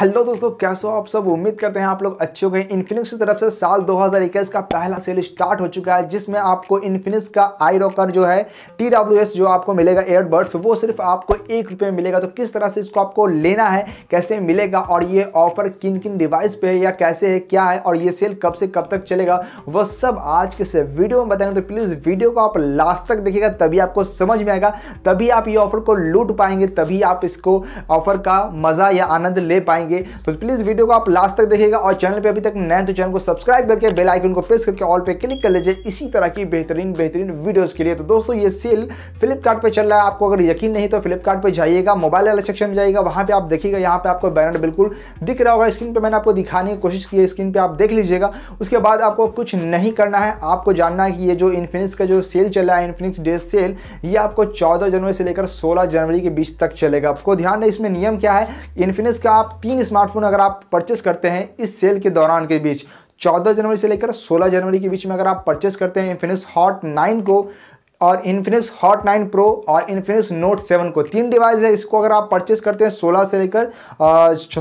hello दोस्तों कैसे हो आप सब उम्मीद करते हैं आप लोग अच्छे हो गए इन्फिनिक्स की तरफ से साल 2021 का पहला सेल स्टार्ट हो चुका है जिसमें आपको इन्फिनिक्स का आई रॉकर जो है टी जो आपको मिलेगा एयरबड्स वो सिर्फ आपको एक रुपये में मिलेगा तो किस तरह से इसको आपको लेना है कैसे मिलेगा और ये ऑफर किन किन डिवाइस पे है या कैसे है क्या है और ये सेल कब से कब तक चलेगा वह सब आज के से वीडियो में बताएंगे तो प्लीज़ वीडियो को आप लास्ट तक देखिएगा तभी आपको समझ में आएगा तभी आप ये ऑफर को लूट पाएंगे तभी आप इसको ऑफर का मज़ा या आनंद ले पाएंगे पाएंगे तो प्लीज़ वीडियो को आप लास्ट तक देखेगा और चैनल पर अभी तक नए तो चैनल को सब्सक्राइब करके बेलाइकन को प्रेस करके ऑल पर क्लिक कर लीजिए इसी तरह की बेहतरीन बेहतरीन वीडियोज के लिए तो दोस्तों ये सेल फ्लिपकार्ट पे चल रहा है आपको अगर यकीन नहीं तो फ्लिपकार्ट पे जाइएगा मोबाइल वाले सेक्शन में जाइएगा वहां पर आप देखिएगा यहाँ पे आपको बैनर बिल्कुल दिख रहा होगा स्क्रीन पर मैंने आपको दिखाने की कोशिश की है स्क्रीन पर आप देख लीजिएगा उसके बाद आपको कुछ नहीं करना है आपको जानना है कि ये जो इन्फिनिक्स का जो सेल चल रहा है इन्फिनिक्स डे सेल ये आपको 14 जनवरी से लेकर 16 जनवरी के बीच तक चलेगा आपको ध्यान है इसमें नियम क्या है इन्फिनिक्स का आप तीन तीन स्मार्टफोन अगर आप परचेस करते हैं इस सेल के दौरान के बीच 14 जनवरी से लेकर 16 जनवरी के बीच में अगर आप परचेस करते हैं इन्फिनिक्स हॉट 9 को और इन्फिनिक्स हॉट नाइन प्रो और इन्फिनिक्स नोट सेवन को तीन डिवाइस है इसको अगर आप परचेस करते हैं सोलह से लेकर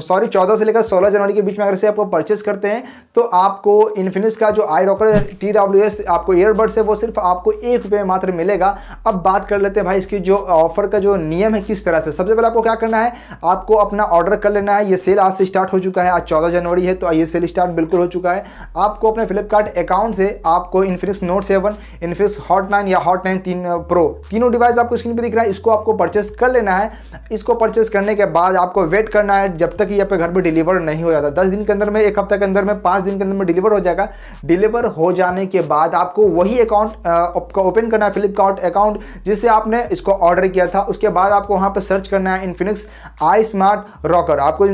सॉरी चौदह से लेकर सोलह जनवरी के बीच में अगर से आपको परचेस करते हैं तो आपको इन्फिनिक्स का जो i Rocker T W S आपको ईयरबड्स है वो सिर्फ आपको एक रुपये मात्र मिलेगा अब बात कर लेते हैं भाई इसकी जो ऑफर का जो नियम है किस तरह से सबसे पहले आपको क्या करना है आपको अपना ऑर्डर कर लेना है ये सेल आज से स्टार्ट हो चुका है आज चौदह जनवरी है तो ये सेल स्टार्ट बिल्कुल हो चुका है आपको अपने फ्लिपकार्ट अकाउंट से आपको Infinix Note seven Infinix Hot nine या हॉट नाइन तीन प्रो तीनों डिवाइस आपको स्क्रीन पर दिख रहा है इसको आपको परचेस कर लेना है इसको परचेस करने के बाद आपको वेट करना है जब तक यहाँ पे घर पर डिलीवर नहीं हो जाता दस दिन के अंदर में एक हफ्ते के अंदर में पाँच दिन के अंदर में डिलीवर हो जाएगा डिलीवर हो जाने के बाद आपको वही अकाउंट आपका ओपन करना है फ्लिपकार्ट अकाउंट जिससे आपने इसको ऑर्डर किया था उसके बाद आपको वहाँ पर सर्च करना है इन्फिनिक्स आई स्मार्ट रॉकर आपको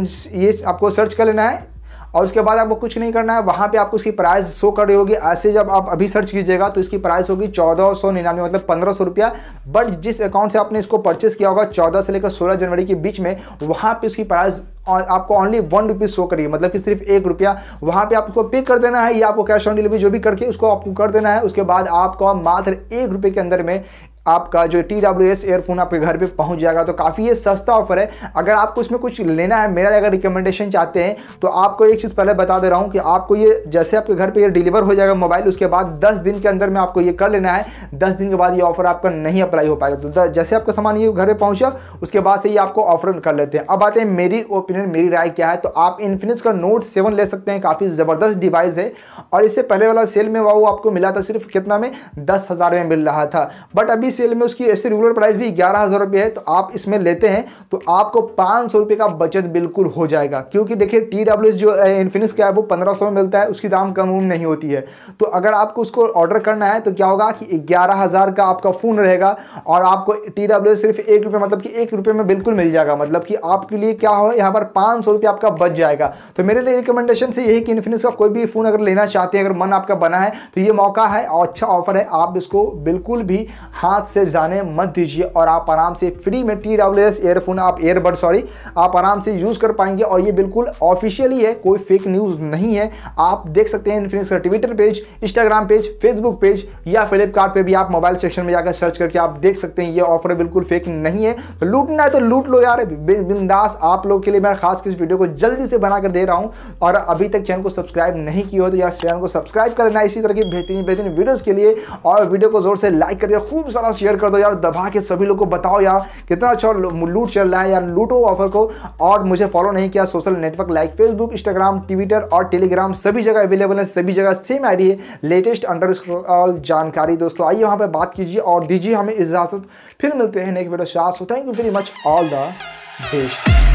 ये आपको सर्च कर लेना है और उसके बाद आपको कुछ नहीं करना है वहाँ पे आपको इसकी प्राइस शो कर रही होगी ऐसे जब आप अभी सर्च कीजिएगा तो इसकी प्राइस होगी चौदह सौ निन्यानवे मतलब पंद्रह सौ रुपया बट जिस अकाउंट से आपने इसको परचेस किया होगा चौदह से लेकर सोलह जनवरी के बीच में वहाँ पर उसकी प्राइस आपको ओनली वन रुपीज़ शो करिए मतलब कि सिर्फ एक रुपया वहाँ पे आपको पे कर देना है या आपको कैश ऑन डिलीवरी जो भी करके उसको आपको कर देना है उसके बाद आपको मात्र एक रुपये के अंदर में आपका जो टी डब्ल्यू एस एयरफोन आपके घर पे पहुंच जाएगा तो काफ़ी ये सस्ता ऑफर है अगर आपको इसमें कुछ लेना है मेरा अगर रिकमेंडेशन चाहते हैं तो आपको एक चीज़ पहले बता दे रहा हूँ कि आपको ये जैसे आपके घर पे ये डिलीवर हो जाएगा मोबाइल उसके बाद 10 दिन के अंदर में आपको ये कर लेना है 10 दिन के बाद ये ऑफर आपका नहीं अप्लाई हो पाएगा तो जैसे आपका सामान ये घर पर पहुँचा उसके बाद से ये आपको ऑफर कर लेते हैं अब आते हैं मेरी ओपिनियन मेरी राय क्या है तो आप इन्फिनिक्स का नोट सेवन ले सकते हैं काफ़ी ज़बरदस्त डिवाइस है और इससे पहले वाला सेल में वो आपको मिला था सिर्फ कितना में दस में मिल रहा था बट अभी अभी सेल में उसकी ऐसे रेगुलर प्राइस भी ग्यारह हज़ार रुपये है तो आप इसमें लेते हैं तो आपको पाँच सौ रुपये का बचत बिल्कुल हो जाएगा क्योंकि देखिए टी डब्ल्यू एस जो इन्फिनिक्स का है वो पंद्रह सौ में मिलता है उसकी दाम कम उम नहीं होती है तो अगर आपको उसको ऑर्डर करना है तो क्या होगा कि ग्यारह हज़ार का आपका फ़ोन रहेगा और आपको टी डब्ल्यू एस सिर्फ एक रुपये मतलब कि एक रुपये में बिल्कुल मिल जाएगा मतलब कि आपके लिए क्या हो यहाँ पर पाँच सौ रुपये आपका बच जाएगा तो मेरे लिए रिकमेंडेशन से यही कि इन्फिनिक्स का कोई भी फ़ोन अगर लेना चाहते हैं अगर मन आपका बना है तो ये मौका है और अच्छा ऑफर है आप इसको बिल्कुल भी हाँ हाथ से जाने मत दीजिए और आप आराम से फ्री में टी डब्ल्यू एस एयरफोन आप एयरबड सॉरी आप आराम से यूज़ कर पाएंगे और ये बिल्कुल ऑफिशियली है कोई फेक न्यूज़ नहीं है आप देख सकते हैं इन्फिनिक्स का Twitter page Instagram page Facebook page या फ्लिपकार्ट पे भी आप मोबाइल सेक्शन में जाकर सर्च करके आप देख सकते हैं ये ऑफर बिल्कुल फेक नहीं है तो लूटना है तो लूट लो यार बिंदास आप लोग के लिए मैं खास इस वीडियो को जल्दी से बनाकर दे रहा हूँ और अभी तक चैनल को सब्सक्राइब नहीं किया हो तो यार चैनल को सब्सक्राइब कर लेना इसी तरह की बेहतरीन बेहतरीन वीडियोज़ के लिए और वीडियो को जोर से लाइक करके खूब सारा साथ शेयर कर दो यार दबा के सभी लोग को बताओ यार कितना अच्छा लूट चल रहा है यार लूटो ऑफर को और मुझे फॉलो नहीं किया social network like Facebook Instagram Twitter और टेलीग्राम सभी जगह अवेलेबल है सभी जगह सेम आई है लेटेस्ट अंडर जानकारी दोस्तों आइए वहाँ पर बात कीजिए और दीजिए हमें इजाज़त फिर मिलते हैं नेक्स्ट वीडियो शाह thank you very much all the best